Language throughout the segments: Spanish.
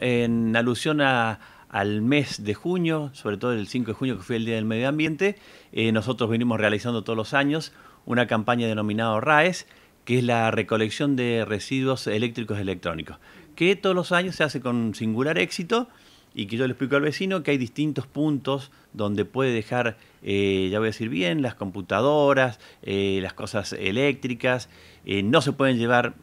En alusión al mes de junio, sobre todo el 5 de junio que fue el Día del Medio Ambiente, eh, nosotros venimos realizando todos los años una campaña denominada RAES, que es la recolección de residuos eléctricos electrónicos, que todos los años se hace con singular éxito y que yo le explico al vecino que hay distintos puntos donde puede dejar, eh, ya voy a decir bien, las computadoras, eh, las cosas eléctricas, no se pueden llevar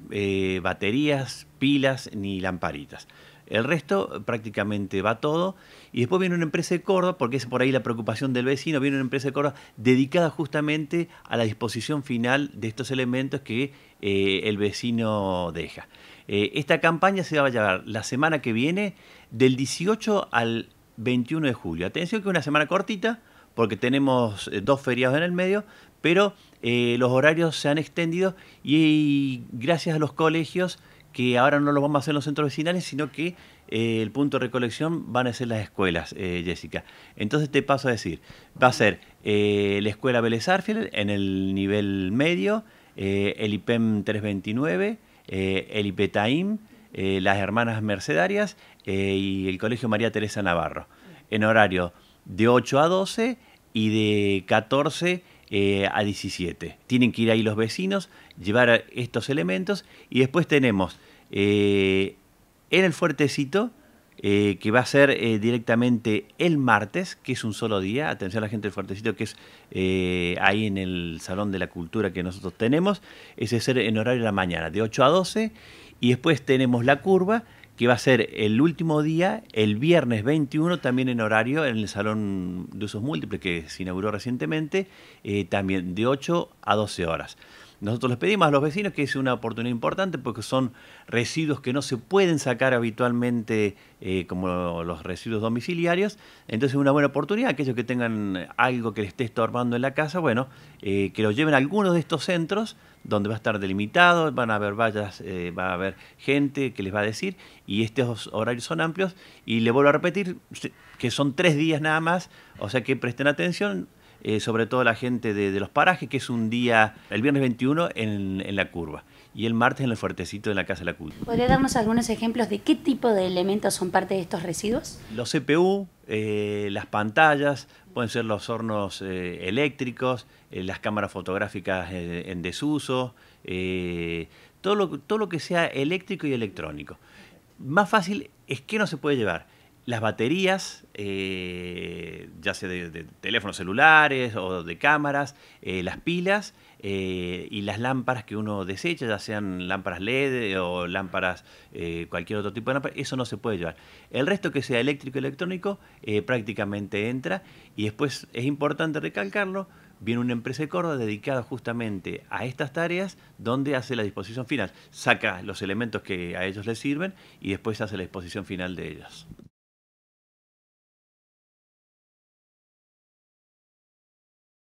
baterías, pilas ni lamparitas. El resto prácticamente va todo. Y después viene una empresa de Córdoba, porque es por ahí la preocupación del vecino, viene una empresa de Córdoba dedicada justamente a la disposición final de estos elementos que eh, el vecino deja. Eh, esta campaña se va a llevar la semana que viene del 18 al 21 de julio. Atención que es una semana cortita, porque tenemos eh, dos feriados en el medio, pero los horarios se han extendido y gracias a los colegios que ahora no lo vamos a hacer en los centros vecinales, sino que eh, el punto de recolección van a ser las escuelas, eh, Jessica. Entonces te paso a decir, va a ser eh, la escuela Vélez en el nivel medio, el IPEM 329, el IPETAIM, las hermanas mercedarias y el Colegio María Teresa Navarro, en horario de 8 a 12 y de 14 eh, a 17. Tienen que ir ahí los vecinos, llevar estos elementos y después tenemos eh, en el fuertecito, eh, que va a ser directamente el martes, que es un solo día, atención a la gente del fuertecito, que es ahí en el Salón de la Cultura que nosotros tenemos, ese ser en horario de la mañana, de 8 a 12, y después tenemos la curva, que va a ser el último día, el viernes 21, también en horario, en el Salón de Usos Múltiples que se inauguró recientemente, eh, también de 8 a 12 horas. Nosotros les pedimos a los vecinos que es una oportunidad importante porque son residuos que no se pueden sacar habitualmente eh, como los residuos domiciliarios. Entonces es una buena oportunidad, aquellos que tengan algo que les esté estorbando en la casa, bueno, eh, que lo lleven a algunos de estos centros donde va a estar delimitado, van a haber vallas, eh, va a haber gente que les va a decir, y estos horarios son amplios, y le vuelvo a repetir que son tres días nada más, o sea que presten atención, eh, sobre todo la gente de, los parajes, que es un día, el viernes 21 en, la curva y el martes en el fuertecito de la Casa de la Cultura. ¿Podría darnos algunos ejemplos de qué tipo de elementos son parte de estos residuos? Los CPU, eh, las pantallas, pueden ser los hornos eh, eléctricos, las cámaras fotográficas en desuso, todo, lo, que sea eléctrico y electrónico. Más fácil es que no se puede llevar las baterías, eh, ya sea de, teléfonos celulares o de cámaras, eh, las pilas eh, y las lámparas que uno desecha, ya sean lámparas LED o lámparas, cualquier otro tipo de lámpara, eso no se puede llevar. El resto que sea eléctrico y electrónico prácticamente entra y después es importante recalcarlo, viene una empresa de dedicada justamente a estas tareas donde hace la disposición final, saca los elementos que a ellos les sirven y después hace la disposición final de ellos.